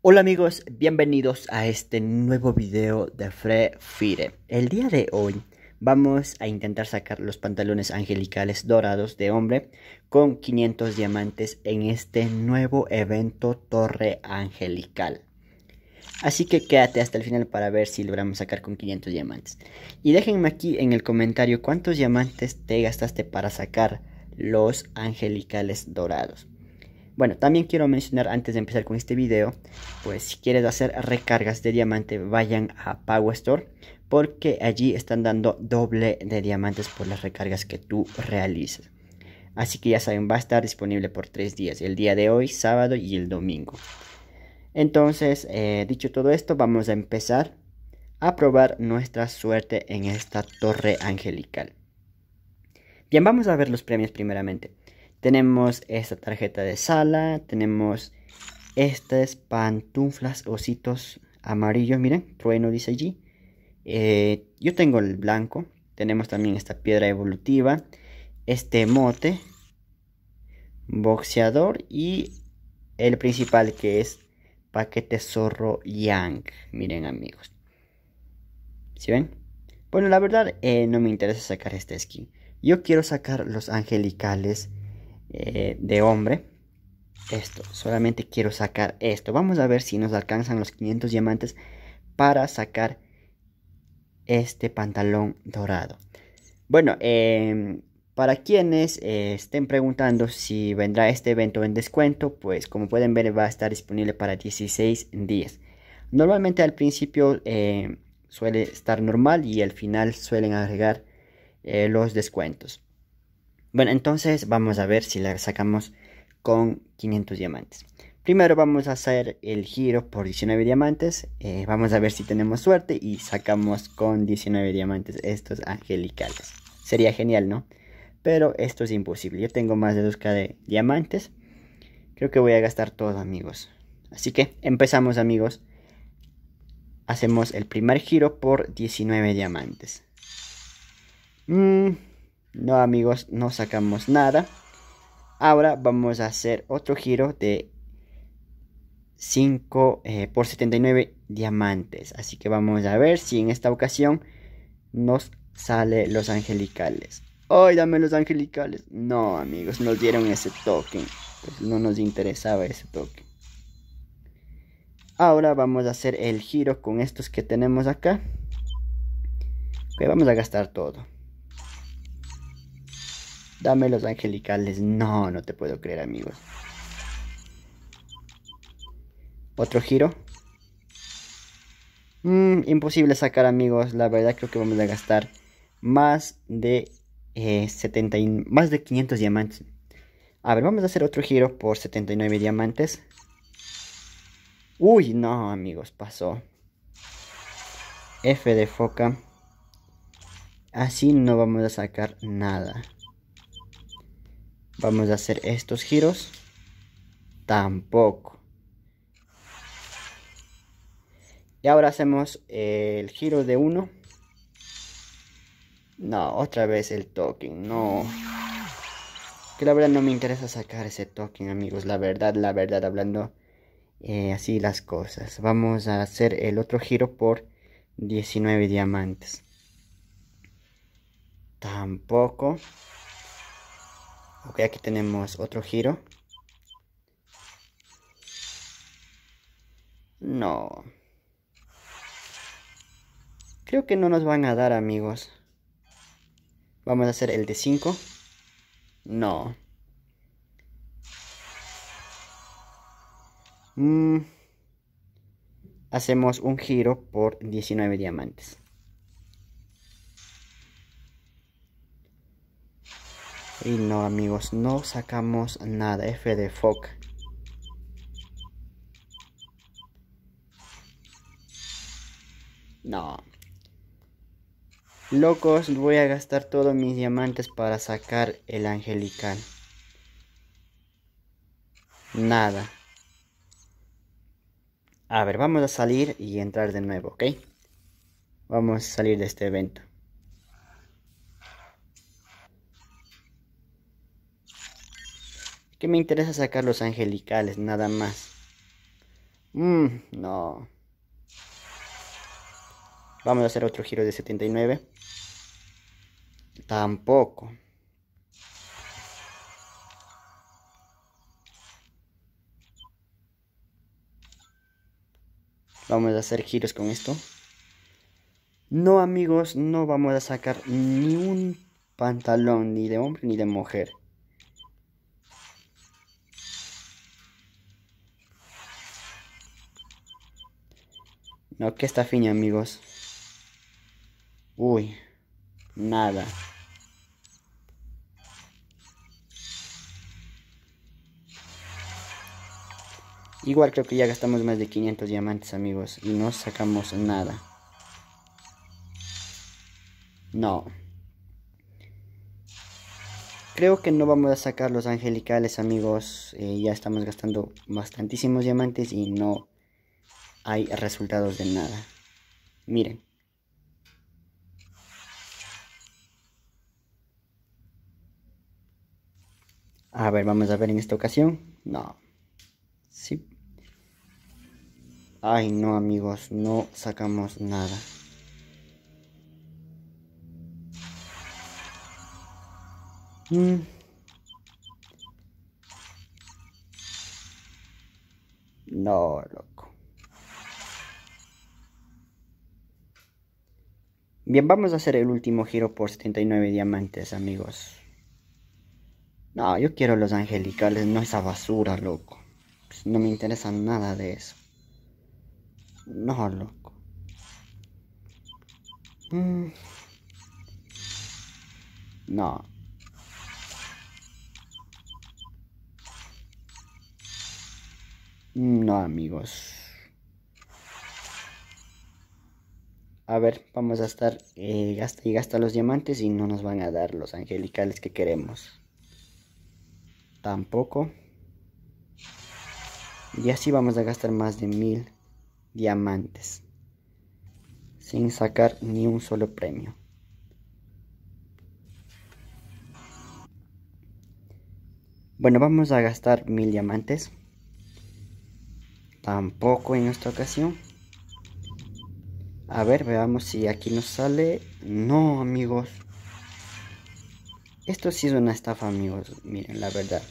Hola amigos, bienvenidos a este nuevo video de Free Fire. El día de hoy vamos a intentar sacar los pantalones angelicales dorados de hombre con 500 diamantes en este nuevo evento Torre Angelical. Así que quédate hasta el final para ver si logramos sacar con 500 diamantes. Y déjenme aquí en el comentario cuántos diamantes te gastaste para sacar los angelicales dorados. Bueno, también quiero mencionar antes de empezar con este video, pues si quieres hacer recargas de diamante, vayan a Power Store, porque allí están dando doble de diamantes por las recargas que tú realices. Así que ya saben, va a estar disponible por tres días, el día de hoy, sábado y el domingo. Entonces, eh, dicho todo esto, vamos a empezar a probar nuestra suerte en esta torre angelical. Bien, vamos a ver los premios primeramente. Tenemos esta tarjeta de sala, tenemos estas pantuflas, ositos amarillos, miren, trueno dice allí. Eh, yo tengo el blanco, tenemos también esta piedra evolutiva, este mote, boxeador y el principal que es paquete zorro yang. Miren amigos, ¿si ¿Sí ven? Bueno, la verdad eh, no me interesa sacar este skin. Yo quiero sacar los angelicales eh, de hombre. Esto, solamente quiero sacar esto. Vamos a ver si nos alcanzan los 500 diamantes para sacar este pantalón dorado. Bueno, em, para quienes eh, estén preguntando si vendrá este evento en descuento, pues como pueden ver va a estar disponible para 16 días. Normalmente al principio em, suele estar normal y al final suelen agregar eh, los descuentos. Bueno, entonces vamos a ver si la sacamos con 500 diamantes. Primero vamos a hacer el giro por 19 diamantes. Eh, vamos a ver si tenemos suerte y sacamos con 19 diamantes estos angelicales. Sería genial, ¿no? Pero esto es imposible. Yo tengo más de 2k de diamantes. Creo que voy a gastar todo, amigos. Así que empezamos, amigos. Hacemos el primer giro por 19 diamantes. Mmm... No amigos, no sacamos nada. Ahora vamos a hacer otro giro de 5 eh, por 79 diamantes. Así que vamos a ver si en esta ocasión nos sale los angelicales. ¡Ay, dame los angelicales! No, amigos, nos dieron ese token. Pues no nos interesaba ese token. Ahora vamos a hacer el giro con estos que tenemos acá. Que vamos a gastar todo. Dame los angelicales. No, no te puedo creer, amigos. Otro giro. Mm, imposible sacar, amigos. La verdad creo que vamos a gastar más de 70 eh, más de 500 diamantes. A ver, vamos a hacer otro giro por 79 diamantes. Uy, no, amigos, pasó. F de foca. Así no vamos a sacar nada. Vamos a hacer estos giros. Tampoco. Y ahora hacemos eh, el giro de uno. No, otra vez el token. No. Que la verdad no me interesa sacar ese token, amigos. La verdad, la verdad, hablando eh, así las cosas. Vamos a hacer el otro giro por 19 diamantes. Tampoco ok aquí tenemos otro giro no creo que no nos van a dar amigos vamos a hacer el de 5 no mm. hacemos un giro por 19 diamantes Y no amigos, no sacamos nada. F de foc. No. Locos, voy a gastar todos mis diamantes para sacar el angelical. Nada. A ver, vamos a salir y entrar de nuevo, ¿ok? Vamos a salir de este evento. que me interesa sacar los angelicales, nada más. Mmm, no. Vamos a hacer otro giro de 79. Tampoco. Vamos a hacer giros con esto. No amigos, no vamos a sacar ni un pantalón, ni de hombre ni de mujer. No, que está fin, amigos. Uy, nada. Igual creo que ya gastamos más de 500 diamantes, amigos. Y no sacamos nada. No. Creo que no vamos a sacar los angelicales, amigos. Eh, ya estamos gastando bastantísimos diamantes y no hay resultados de nada. Miren. A ver, vamos a ver en esta ocasión. No. Sí. Ay, no, amigos, no sacamos nada. Mm. No, loco. Bien, vamos a hacer el último giro por 79 diamantes, amigos. No, yo quiero los angelicales, no esa basura, loco. Pues, no me interesa nada de eso. No, loco. Mm. No. No, amigos. a ver, vamos a estar eh, y gasta los diamantes y no nos van a dar los angelicales que queremos. Tampoco. Y así vamos a gastar más de mil diamantes. Sin sacar ni un solo premio. Bueno, vamos a gastar mil diamantes. Tampoco en esta ocasión. A ver, veamos si aquí nos sale. No, amigos. Esto sí es una estafa, amigos. Miren, la verdad.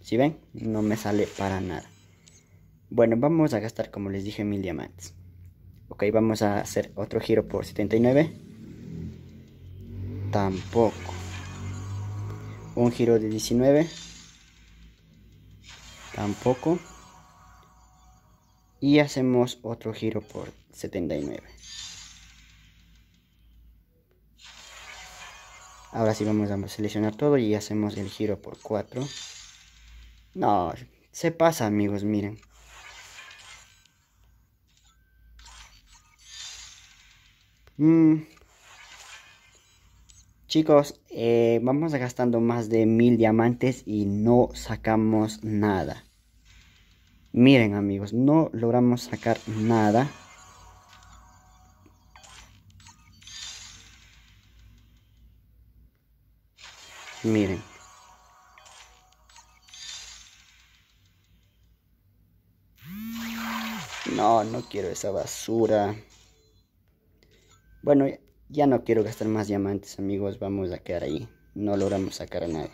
Si ¿Sí ven, no me sale para nada. Bueno, vamos a gastar, como les dije, mil diamantes. Ok, vamos a hacer otro giro por 79. Tampoco. Un giro de 19. Tampoco. Y hacemos otro giro por 79. Ahora sí vamos a seleccionar todo y hacemos el giro por 4. No, se pasa amigos, miren. Mm. Chicos, eh, vamos gastando más de mil diamantes y no sacamos nada. Miren amigos, no logramos sacar nada. Miren. No, no quiero esa basura. Bueno, ya no quiero gastar más diamantes, amigos. Vamos a quedar ahí. No logramos sacar nada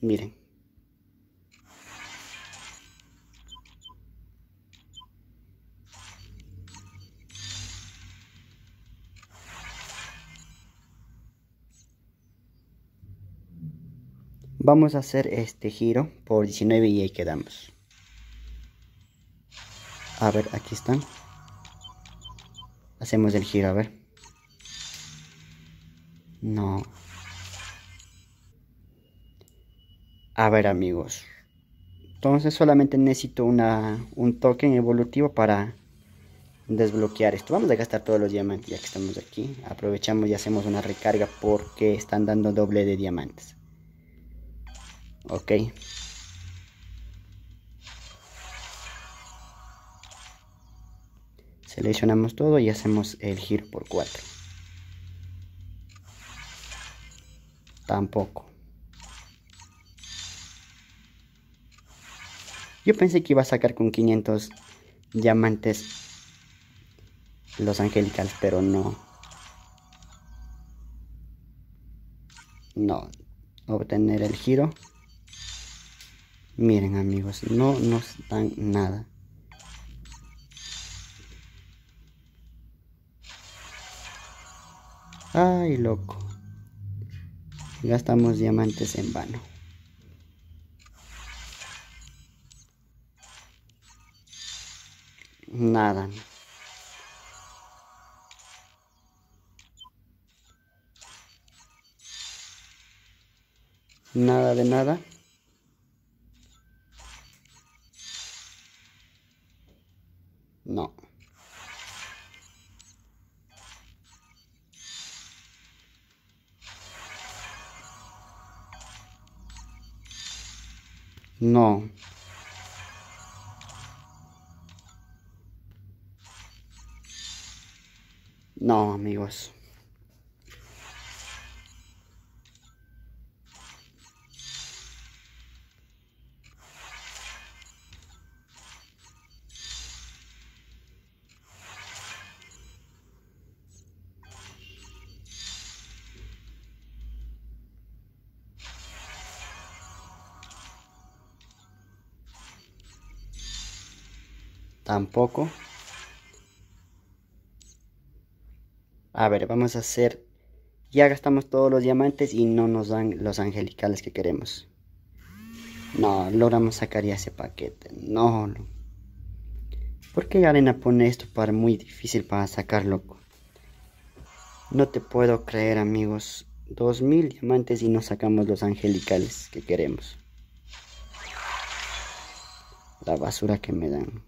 Miren. Vamos a hacer este giro por 19 y ahí quedamos. A ver, aquí están. Hacemos el giro, a ver. No. A ver, amigos. Entonces solamente necesito una, un token evolutivo para desbloquear esto. Vamos a gastar todos los diamantes ya que estamos aquí. Aprovechamos y hacemos una recarga porque están dando doble de diamantes. Ok. Seleccionamos todo y hacemos el giro por 4. Tampoco. Yo pensé que iba a sacar con 500 diamantes los angelicals pero no. No. Obtener el giro. Miren amigos, no nos dan nada. Ay, loco. Gastamos diamantes en vano. Nada. Nada de nada. No. No, amigos. tampoco. A ver, vamos a hacer... Ya gastamos todos los diamantes y no nos dan los angelicales que queremos. No, logramos sacar ya ese paquete. No, no. ¿Por qué Arena pone esto para muy difícil para sacar, loco? No te puedo creer, amigos. 2000 diamantes y no sacamos los angelicales que queremos. La basura que me dan.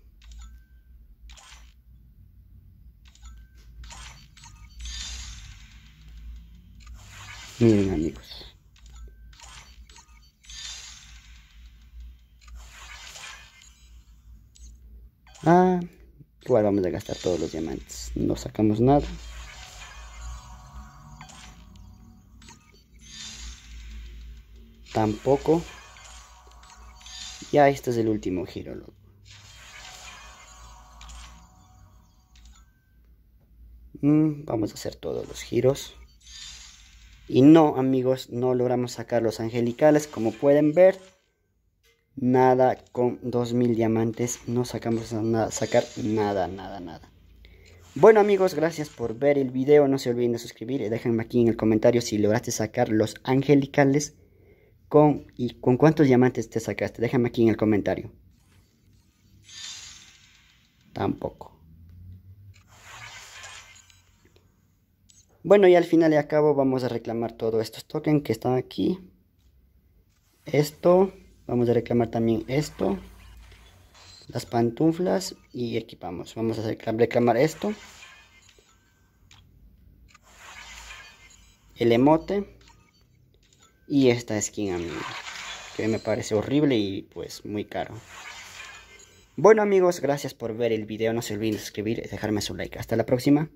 Miren amigos. Ah, igual vamos a gastar todos los diamantes. No sacamos nada. Tampoco. Ya este es el último giro, loco. Mm, vamos a hacer todos los giros. Y no, amigos, no logramos sacar los angelicales. Como pueden ver, nada con 2000 diamantes. No sacamos nada, sacar nada, nada, nada. Bueno amigos, gracias por ver el video. No se olviden de suscribir. Déjenme aquí en el comentario si lograste sacar los angelicales. Con, ¿Y con cuántos diamantes te sacaste? Déjame aquí en el comentario. Tampoco. Bueno, y al final y acabo vamos a reclamar todos estos tokens que están aquí. Esto, vamos a reclamar también esto. Las pantuflas y equipamos. Vamos a reclamar esto. El emote. Y esta skin a Que me parece horrible y pues muy caro. Bueno amigos, gracias por ver el video. No se olviden de suscribir y dejarme su like. Hasta la próxima.